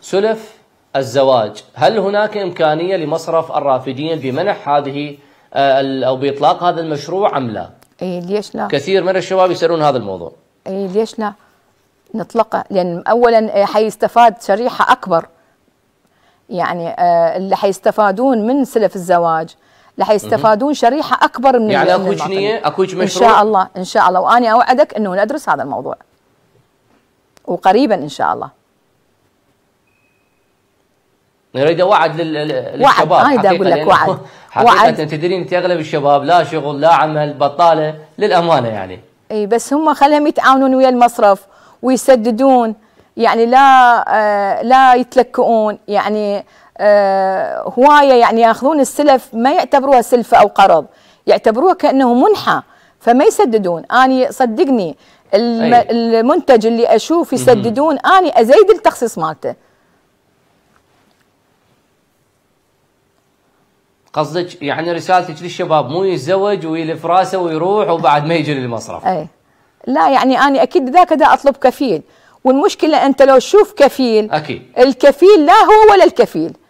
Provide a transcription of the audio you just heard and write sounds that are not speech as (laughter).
سلف الزواج هل هناك إمكانية لمصرف الرافدين بمنح هذه آه، أو بإطلاق هذا المشروع أم لا؟ إيه ليش لا؟ كثير من الشباب يسألون هذا الموضوع إيه ليش لا؟ نطلقه لأن أولا آه، حيستفاد شريحة أكبر يعني آه، اللي حيستفادون من سلف الزواج لح حيستفادون شريحة أكبر من يعني أكو جنية أكو مشروع إن شاء الله إن شاء الله وأنا أوعدك أنه ندرس هذا الموضوع وقريبا ان شاء الله نريد وعد للشباب وعد آه اقول لك وعد (laughs) وعد انت تدرين انت اغلب الشباب لا شغل لا عمل بطاله للامانه يعني اي بس هم خلهم يتعاونون ويا المصرف ويسددون يعني لا آه، لا يتلكؤون يعني آه، هوايه يعني ياخذون السلف ما يعتبروها سلفه او قرض يعتبروها كانه منحه فما يسددون اني صدقني الم... المنتج اللي أشوف يسددون اني أزيد التخصيص مالته قصدك يعني رسالتك للشباب مو يتزوج ويلف راسه ويروح وبعد ما يجي للمصرف اي لا يعني انا اكيد ذاك دا اطلب كفيل والمشكله انت لو تشوف كفيل اكيد الكفيل لا هو ولا الكفيل